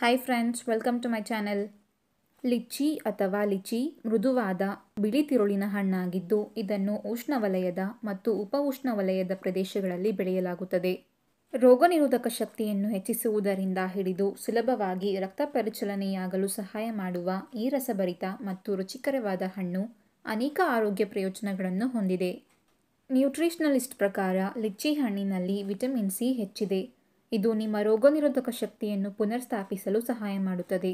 hi friends welcome to my channel litchi ಅಥವಾ litchi ಮೃದುವಾದ ಬಿಳಿ ತಿರುಳಿನ ಹಣ್ಣಾಗಿದ್ದು ಇದನ್ನು ಉಷ್ಣವಲಯದ ಮತ್ತು ಉಪ ಉಷ್ಣವಲಯದ ಪ್ರದೇಶಗಳಲ್ಲಿ ಬೆಳೆಯಲಾಗುತ್ತದೆ ರೋಗನಿರೋಧಕ ಶಕ್ತಿಯನ್ನು ಹೆಚ್ಚಿಸುವುದರಿಂದ ಹಿಡಿದು ಸುಲಭವಾಗಿ ರಕ್ತ ಪರಿಚಲನೆಯಾಗಲು ಸಹಾಯ ಮಾಡುವ ಈ ರಸಭರಿತ ಮತ್ತು ರುಚಿಕರವಾದ ಹಣ್ಣು ಅನೇಕ ಆರೋಗ್ಯ ಪ್ರಯೋಜನಗಳನ್ನು ಹೊಂದಿದೆ ನ್ಯೂಟ್ರಿಷನಲಿಸ್ಟ್ ಪ್ರಕಾರ ಲಿಚ್ಚಿ ಹಣ್ಣಿನಲ್ಲಿ ವಿಟಮಿನ್ ಸಿ ಹೆಚ್ಚಿದೆ ಇದು ನಿಮ್ಮ ರೋಗನಿರೋಧಕ ಶಕ್ತಿಯನ್ನು ಪುನರ್ಸ್ಥಾಪಿಸಲು ಸಹಾಯ ಮಾಡುತ್ತದೆ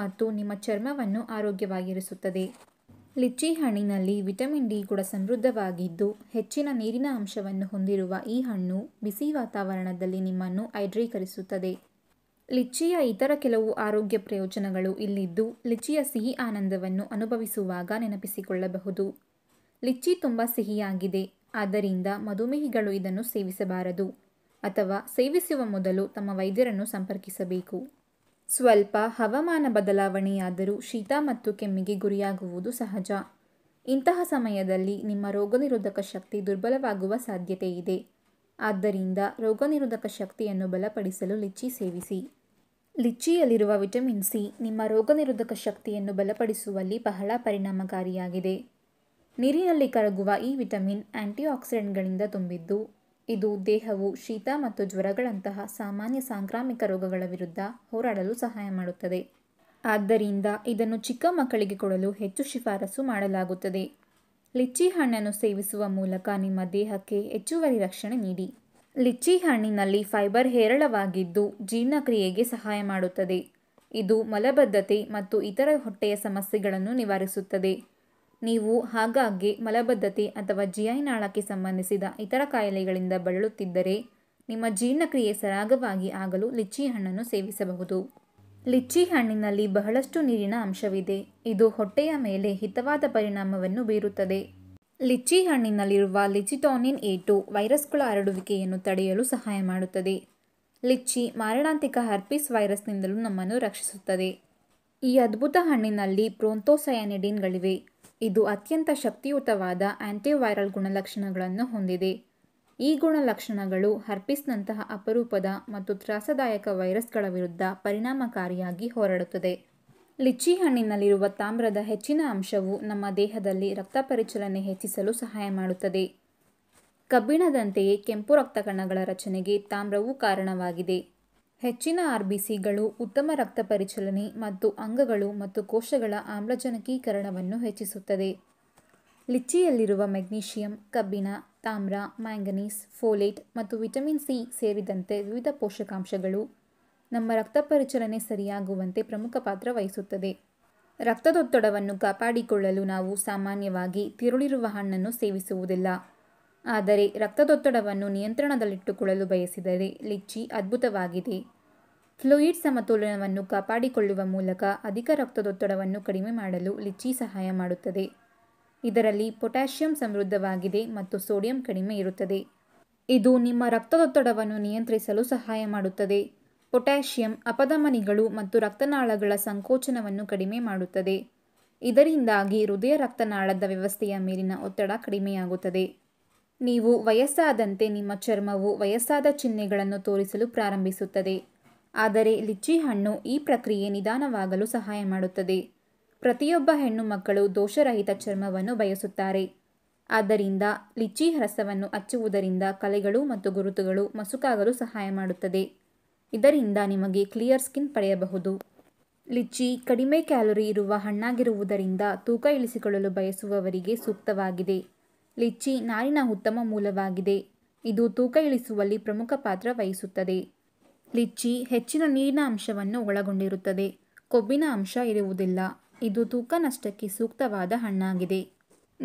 ಮತ್ತು ನಿಮ್ಮ ಚರ್ಮವನ್ನು ಆರೋಗ್ಯವಾಗಿರಿಸುತ್ತದೆ ಲಿಚ್ಚಿ ಹಣ್ಣಿನಲ್ಲಿ ವಿಟಮಿನ್ ಡಿ ಕೂಡ ಸಮೃದ್ಧವಾಗಿದ್ದು ಹೆಚ್ಚಿನ ನೀರಿನ ಅಂಶವನ್ನು ಹೊಂದಿರುವ ಈ ಹಣ್ಣು ಬಿಸಿ ವಾತಾವರಣದಲ್ಲಿ ನಿಮ್ಮನ್ನು ಹೈಡ್ರೀಕರಿಸುತ್ತದೆ ಲಿಚ್ಚಿಯ ಇತರ ಕೆಲವು ಆರೋಗ್ಯ ಪ್ರಯೋಜನಗಳು ಇಲ್ಲಿದ್ದು ಲಿಚ್ಚಿಯ ಸಿಹಿ ಆನಂದವನ್ನು ಅನುಭವಿಸುವಾಗ ನೆನಪಿಸಿಕೊಳ್ಳಬಹುದು ಲಿಚ್ಚಿ ತುಂಬ ಸಿಹಿಯಾಗಿದೆ ಆದ್ದರಿಂದ ಮಧುಮೇಹಿಗಳು ಇದನ್ನು ಸೇವಿಸಬಾರದು ಅಥವಾ ಸೇವಿಸುವ ಮೊದಲು ತಮ್ಮ ವೈದ್ಯರನ್ನು ಸಂಪರ್ಕಿಸಬೇಕು ಸ್ವಲ್ಪ ಹವಾಮಾನ ಬದಲಾವಣೆಯಾದರೂ ಶೀತ ಮತ್ತು ಕೆಮ್ಮಿಗೆ ಗುರಿಯಾಗುವುದು ಸಹಜ ಇಂತಹ ಸಮಯದಲ್ಲಿ ನಿಮ್ಮ ರೋಗನಿರೋಧಕ ಶಕ್ತಿ ದುರ್ಬಲವಾಗುವ ಸಾಧ್ಯತೆ ಇದೆ ಆದ್ದರಿಂದ ರೋಗನಿರೋಧಕ ಶಕ್ತಿಯನ್ನು ಬಲಪಡಿಸಲು ಲಿಚ್ಚಿ ಸೇವಿಸಿ ಲಿಚ್ಚಿಯಲ್ಲಿರುವ ವಿಟಮಿನ್ ಸಿ ನಿಮ್ಮ ರೋಗನಿರೋಧಕ ಶಕ್ತಿಯನ್ನು ಬಲಪಡಿಸುವಲ್ಲಿ ಬಹಳ ಪರಿಣಾಮಕಾರಿಯಾಗಿದೆ ನೀರಿನಲ್ಲಿ ಕರಗುವ ಈ ವಿಟಮಿನ್ ಆಂಟಿಆಕ್ಸಿಡೆಂಟ್ಗಳಿಂದ ತುಂಬಿದ್ದು ಇದು ದೇಹವು ಶೀತ ಮತ್ತು ಜ್ವರಗಳಂತಹ ಸಾಮಾನ್ಯ ಸಾಂಕ್ರಾಮಿಕ ರೋಗಗಳ ವಿರುದ್ಧ ಹೋರಾಡಲು ಸಹಾಯ ಮಾಡುತ್ತದೆ ಆದ್ದರಿಂದ ಇದನ್ನು ಚಿಕ್ಕ ಮಕ್ಕಳಿಗೆ ಕೊಡಲು ಹೆಚ್ಚು ಶಿಫಾರಸು ಮಾಡಲಾಗುತ್ತದೆ ಲಿಚ್ಚಿ ಹಣ್ಣನ್ನು ಸೇವಿಸುವ ಮೂಲಕ ನಿಮ್ಮ ದೇಹಕ್ಕೆ ಹೆಚ್ಚುವರಿ ರಕ್ಷಣೆ ನೀಡಿ ಲಿಚ್ಚಿ ಹಣ್ಣಿನಲ್ಲಿ ಫೈಬರ್ ಹೇರಳವಾಗಿದ್ದು ಜೀರ್ಣಕ್ರಿಯೆಗೆ ಸಹಾಯ ಮಾಡುತ್ತದೆ ಇದು ಮಲಬದ್ಧತೆ ಮತ್ತು ಇತರ ಹೊಟ್ಟೆಯ ಸಮಸ್ಯೆಗಳನ್ನು ನಿವಾರಿಸುತ್ತದೆ ನೀವು ಹಾಗಾಗಿ ಮಲಬದ್ಧತೆ ಅಥವಾ ನಾಳಕ್ಕೆ ಸಂಬಂಧಿಸಿದ ಇತರ ಕಾಯಿಲೆಗಳಿಂದ ಬಳಲುತ್ತಿದ್ದರೆ ನಿಮ್ಮ ಜೀರ್ಣಕ್ರಿಯೆ ಸರಾಗವಾಗಿ ಆಗಲು ಲಿಚ್ಚಿ ಹಣ್ಣನ್ನು ಸೇವಿಸಬಹುದು ಲಿಚ್ಚಿ ಹಣ್ಣಿನಲ್ಲಿ ಬಹಳಷ್ಟು ನೀರಿನ ಅಂಶವಿದೆ ಇದು ಹೊಟ್ಟೆಯ ಮೇಲೆ ಹಿತವಾದ ಪರಿಣಾಮವನ್ನು ಬೀರುತ್ತದೆ ಲಿಚ್ಚಿ ಹಣ್ಣಿನಲ್ಲಿರುವ ಲಿಚಿಟಾನಿನ್ ಏಟು ವೈರಸ್ಗಳ ಹರಡುವಿಕೆಯನ್ನು ತಡೆಯಲು ಸಹಾಯ ಮಾಡುತ್ತದೆ ಲಿಚ್ಚಿ ಮಾರಣಾಂತಿಕ ಹರ್ಪಿಸ್ ವೈರಸ್ನಿಂದಲೂ ನಮ್ಮನ್ನು ರಕ್ಷಿಸುತ್ತದೆ ಈ ಅದ್ಭುತ ಹಣ್ಣಿನಲ್ಲಿ ಪ್ರೋಂಥೋಸಯಾನಿಡಿನ್ಗಳಿವೆ ಇದು ಅತ್ಯಂತ ಶಕ್ತಿಯುತವಾದ ಆಂಟಿವೈರಲ್ ಗುಣಲಕ್ಷಣಗಳನ್ನು ಹೊಂದಿದೆ ಈ ಗುಣಲಕ್ಷಣಗಳು ಹರ್ಪಿಸ್ನಂತಹ ಅಪರೂಪದ ಮತ್ತು ತ್ರಾಸದಾಯಕ ವೈರಸ್ಗಳ ವಿರುದ್ಧ ಪರಿಣಾಮಕಾರಿಯಾಗಿ ಹೋರಾಡುತ್ತದೆ ಲಿಚ್ಚಿ ಹಣ್ಣಿನಲ್ಲಿರುವ ತಾಮ್ರದ ಹೆಚ್ಚಿನ ಅಂಶವು ನಮ್ಮ ದೇಹದಲ್ಲಿ ರಕ್ತ ಪರಿಚಲನೆ ಹೆಚ್ಚಿಸಲು ಸಹಾಯ ಮಾಡುತ್ತದೆ ಕಬ್ಬಿಣದಂತೆಯೇ ಕೆಂಪು ರಕ್ತ ಕಣಗಳ ರಚನೆಗೆ ತಾಮ್ರವು ಕಾರಣವಾಗಿದೆ ಹೆಚ್ಚಿನ ಆರ್ ಬಿ ಸಿಗಳು ಉತ್ತಮ ರಕ್ತ ಪರಿಚಲನೆ ಮತ್ತು ಅಂಗಗಳು ಮತ್ತು ಕೋಶಗಳ ಆಮ್ಲಜನಕೀಕರಣವನ್ನು ಹೆಚ್ಚಿಸುತ್ತದೆ ಲಿಚ್ಚಿಯಲ್ಲಿರುವ ಮೆಗ್ನೀಷಿಯಂ ಕಬ್ಬಿಣ ತಾಮ್ರ ಮ್ಯಾಂಗನೀಸ್ ಫೋಲೇಟ್ ಮತ್ತು ವಿಟಮಿನ್ ಸಿ ಸೇರಿದಂತೆ ವಿವಿಧ ಪೋಷಕಾಂಶಗಳು ನಮ್ಮ ರಕ್ತ ಪರಿಚಲನೆ ಸರಿಯಾಗುವಂತೆ ಪ್ರಮುಖ ಪಾತ್ರ ವಹಿಸುತ್ತದೆ ರಕ್ತದೊತ್ತಡವನ್ನು ಕಾಪಾಡಿಕೊಳ್ಳಲು ನಾವು ಸಾಮಾನ್ಯವಾಗಿ ತಿರುಳಿರುವ ಹಣ್ಣನ್ನು ಸೇವಿಸುವುದಿಲ್ಲ ಆದರೆ ರಕ್ತದೊತ್ತಡವನ್ನು ನಿಯಂತ್ರಣದಲ್ಲಿಟ್ಟುಕೊಳ್ಳಲು ಬಯಸಿದರೆ ಲಿಚ್ಚಿ ಅದ್ಭುತವಾಗಿದೆ ಫ್ಲೂಯಿಡ್ ಸಮತೋಲನವನ್ನು ಕಾಪಾಡಿಕೊಳ್ಳುವ ಮೂಲಕ ಅಧಿಕ ರಕ್ತದೊತ್ತಡವನ್ನು ಕಡಿಮೆ ಮಾಡಲು ಲಿಚ್ಚಿ ಸಹಾಯ ಮಾಡುತ್ತದೆ ಇದರಲ್ಲಿ ಪೊಟ್ಯಾಷಿಯಂ ಸಮೃದ್ಧವಾಗಿದೆ ಮತ್ತು ಸೋಡಿಯಂ ಕಡಿಮೆ ಇರುತ್ತದೆ ಇದು ನಿಮ್ಮ ರಕ್ತದೊತ್ತಡವನ್ನು ನಿಯಂತ್ರಿಸಲು ಸಹಾಯ ಮಾಡುತ್ತದೆ ಪೊಟ್ಯಾಷಿಯಂ ಅಪಧಮನಿಗಳು ಮತ್ತು ರಕ್ತನಾಳಗಳ ಸಂಕೋಚನವನ್ನು ಕಡಿಮೆ ಮಾಡುತ್ತದೆ ಇದರಿಂದಾಗಿ ಹೃದಯ ರಕ್ತನಾಳದ ವ್ಯವಸ್ಥೆಯ ಮೇಲಿನ ಒತ್ತಡ ಕಡಿಮೆಯಾಗುತ್ತದೆ ನೀವು ವಯಸ್ಸಾದಂತೆ ನಿಮ್ಮ ಚರ್ಮವು ವಯಸ್ಸಾದ ಚಿಹ್ನೆಗಳನ್ನು ತೋರಿಸಲು ಪ್ರಾರಂಭಿಸುತ್ತದೆ ಆದರೆ ಲಿಚ್ಚಿ ಹಣ್ಣು ಈ ಪ್ರಕ್ರಿಯೆ ನಿಧಾನವಾಗಲು ಸಹಾಯ ಮಾಡುತ್ತದೆ ಪ್ರತಿಯೊಬ್ಬ ಹೆಣ್ಣು ಮಕ್ಕಳು ದೋಷರಹಿತ ಚರ್ಮವನ್ನು ಬಯಸುತ್ತಾರೆ ಆದ್ದರಿಂದ ಲಿಚ್ಚಿ ರಸವನ್ನು ಹಚ್ಚುವುದರಿಂದ ಕಲೆಗಳು ಮತ್ತು ಗುರುತುಗಳು ಮಸುಕಾಗಲು ಸಹಾಯ ಮಾಡುತ್ತದೆ ಇದರಿಂದ ನಿಮಗೆ ಕ್ಲಿಯರ್ ಸ್ಕಿನ್ ಪಡೆಯಬಹುದು ಲಿಚ್ಚಿ ಕಡಿಮೆ ಕ್ಯಾಲೋರಿ ಇರುವ ಹಣ್ಣಾಗಿರುವುದರಿಂದ ತೂಕ ಇಳಿಸಿಕೊಳ್ಳಲು ಬಯಸುವವರಿಗೆ ಸೂಕ್ತವಾಗಿದೆ ಲಿಚ್ಚಿ ನಾರಿನ ಉತ್ತಮ ಮೂಲವಾಗಿದೆ ಇದು ತೂಕ ಇಳಿಸುವಲ್ಲಿ ಪ್ರಮುಖ ಪಾತ್ರ ವಹಿಸುತ್ತದೆ ಲಿಚ್ಚಿ ಹೆಚ್ಚಿನ ನೀರಿನ ಅಂಶವನ್ನು ಒಳಗೊಂಡಿರುತ್ತದೆ ಕೊಬ್ಬಿನ ಅಂಶ ಇರುವುದಿಲ್ಲ ಇದು ತೂಕ ನಷ್ಟಕ್ಕೆ ಸೂಕ್ತವಾದ ಹಣ್ಣಾಗಿದೆ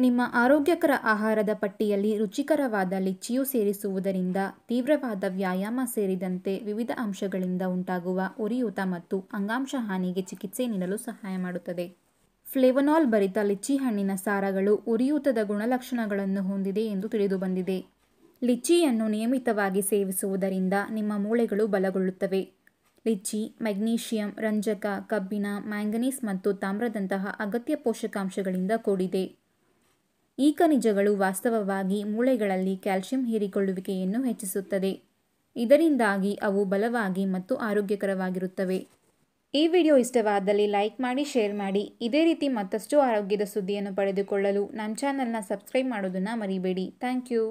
ನಿಮ್ಮ ಆರೋಗ್ಯಕರ ಆಹಾರದ ಪಟ್ಟಿಯಲ್ಲಿ ರುಚಿಕರವಾದ ಲಿಚ್ಚಿಯು ಸೇರಿಸುವುದರಿಂದ ತೀವ್ರವಾದ ವ್ಯಾಯಾಮ ಸೇರಿದಂತೆ ವಿವಿಧ ಅಂಶಗಳಿಂದ ಉಂಟಾಗುವ ಉರಿಯೂತ ಮತ್ತು ಅಂಗಾಂಶ ಹಾನಿಗೆ ಚಿಕಿತ್ಸೆ ನೀಡಲು ಸಹಾಯ ಮಾಡುತ್ತದೆ ಫ್ಲೇವನಾಲ್ ಭರಿತ ಲಿಚ್ಚಿ ಹಣ್ಣಿನ ಸಾರಗಳು ಉರಿಯೂತದ ಗುಣಲಕ್ಷಣಗಳನ್ನು ಹೊಂದಿದೆ ಎಂದು ತಿಳಿದುಬಂದಿದೆ ಲಿಚ್ಚಿಯನ್ನು ನಿಯಮಿತವಾಗಿ ಸೇವಿಸುವುದರಿಂದ ನಿಮ್ಮ ಮೂಳೆಗಳು ಬಲಗೊಳ್ಳುತ್ತವೆ ಲಿಚ್ಚಿ ಮೆಗ್ನೀಷಿಯಂ ರಂಜಕ ಕಬ್ಬಿಣ ಮ್ಯಾಂಗನೀಸ್ ಮತ್ತು ತಾಮ್ರದಂತಹ ಅಗತ್ಯ ಪೋಷಕಾಂಶಗಳಿಂದ ಕೂಡಿದೆ ಈ ಖನಿಜಗಳು ವಾಸ್ತವವಾಗಿ ಮೂಳೆಗಳಲ್ಲಿ ಕ್ಯಾಲ್ಸಿಯಂ ಹೀರಿಕೊಳ್ಳುವಿಕೆಯನ್ನು ಹೆಚ್ಚಿಸುತ್ತದೆ ಇದರಿಂದಾಗಿ ಅವು ಬಲವಾಗಿ ಮತ್ತು ಆರೋಗ್ಯಕರವಾಗಿರುತ್ತವೆ ಈ ವಿಡಿಯೋ ಇಷ್ಟವಾದಲ್ಲಿ ಲೈಕ್ ಮಾಡಿ ಶೇರ್ ಮಾಡಿ ಇದೇ ರೀತಿ ಮತ್ತಷ್ಟು ಆರೋಗ್ಯದ ಸುದ್ದಿಯನ್ನು ಪಡೆದುಕೊಳ್ಳಲು ನಮ್ಮ ಚಾನಲ್ನ ಸಬ್ಸ್ಕ್ರೈಬ್ ಮಾಡೋದನ್ನು ಮರಿಬೇಡಿ ಥ್ಯಾಂಕ್ ಯು